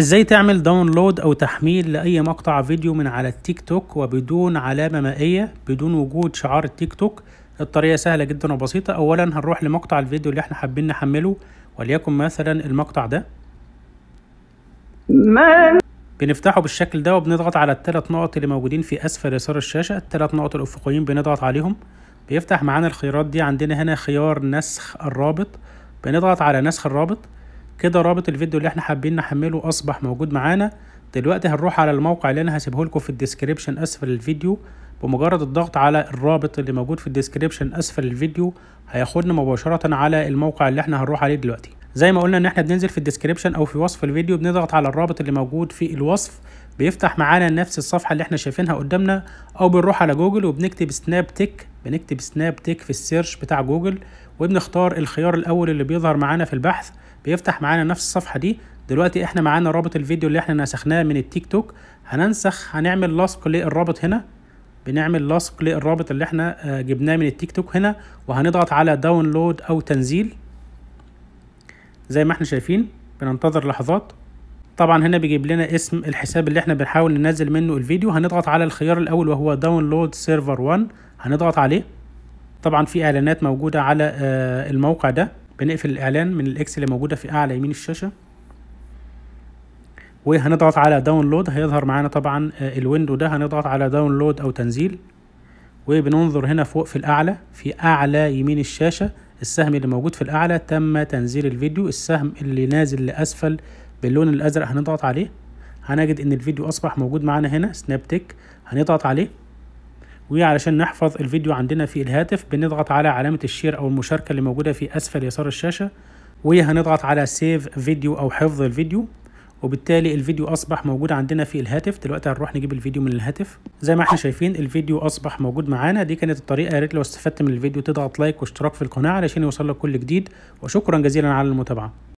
ازاي تعمل داونلود او تحميل لاي مقطع فيديو من على التيك توك وبدون علامة مائية بدون وجود شعار التيك توك الطريقة سهلة جدا وبسيطة اولا هنروح لمقطع الفيديو اللي احنا حابين نحمله وليكن مثلا المقطع ده بنفتحه بالشكل ده وبنضغط على الثلاث نقط اللي موجودين في اسفل يسار الشاشة الثلاث نقط الافقيين بنضغط عليهم بيفتح معانا الخيارات دي عندنا هنا خيار نسخ الرابط بنضغط على نسخ الرابط كده رابط الفيديو اللي احنا حابين نحمله اصبح موجود معانا دلوقتي هنروح على الموقع اللي انا هسيبه لكم في الديسكريبشن اسفل الفيديو بمجرد الضغط على الرابط اللي موجود في الديسكريبشن اسفل الفيديو هياخدنا مباشرة على الموقع اللي احنا هنروح عليه دلوقتي زي ما قلنا ان احنا بننزل في الديسكريبشن او في وصف الفيديو بنضغط على الرابط اللي موجود في الوصف بيفتح معانا نفس الصفحة اللي احنا شايفينها قدامنا او بنروح على جوجل وبنكتب سناب تيك بنكتب سناب تيك في السيرش بتاع جوجل وبنختار الخيار الاول اللي بيظهر معانا في البحث بيفتح معانا نفس الصفحه دي دلوقتي احنا معانا رابط الفيديو اللي احنا نسخناه من التيك توك هننسخ هنعمل لاصق للرابط هنا بنعمل لاصق للرابط اللي احنا آه، جبناه من التيك توك هنا وهنضغط على داونلود او تنزيل زي ما احنا شايفين بننتظر لحظات طبعا هنا بيجيب لنا اسم الحساب اللي احنا بنحاول ننزل منه الفيديو هنضغط على الخيار الاول وهو داونلود سيرفر 1 هنضغط عليه طبعا في اعلانات موجودة على آه، الموقع ده بنقفل الاعلان من الاكس اللي موجوده في اعلى يمين الشاشه وهنضغط على داونلود هيظهر معانا طبعا آه، الويندو ده هنضغط على داونلود او تنزيل وبننظر هنا فوق في الاعلى في اعلى يمين الشاشه السهم اللي موجود في الاعلى تم تنزيل الفيديو السهم اللي نازل لاسفل باللون الازرق هنضغط عليه هنجد ان الفيديو اصبح موجود معانا هنا سناب تيك هنضغط عليه وعلشان نحفظ الفيديو عندنا في الهاتف بنضغط على علامة الشير أو المشاركة اللي موجودة في أسفل يسار الشاشة وهنضغط على سيف فيديو أو حفظ الفيديو وبالتالي الفيديو أصبح موجود عندنا في الهاتف دلوقتي هنروح نجيب الفيديو من الهاتف زي ما احنا شايفين الفيديو أصبح موجود معانا دي كانت الطريقة يا ريت لو استفدت من الفيديو تضغط لايك واشتراك في القناة علشان يوصلك كل جديد وشكرا جزيلا على المتابعة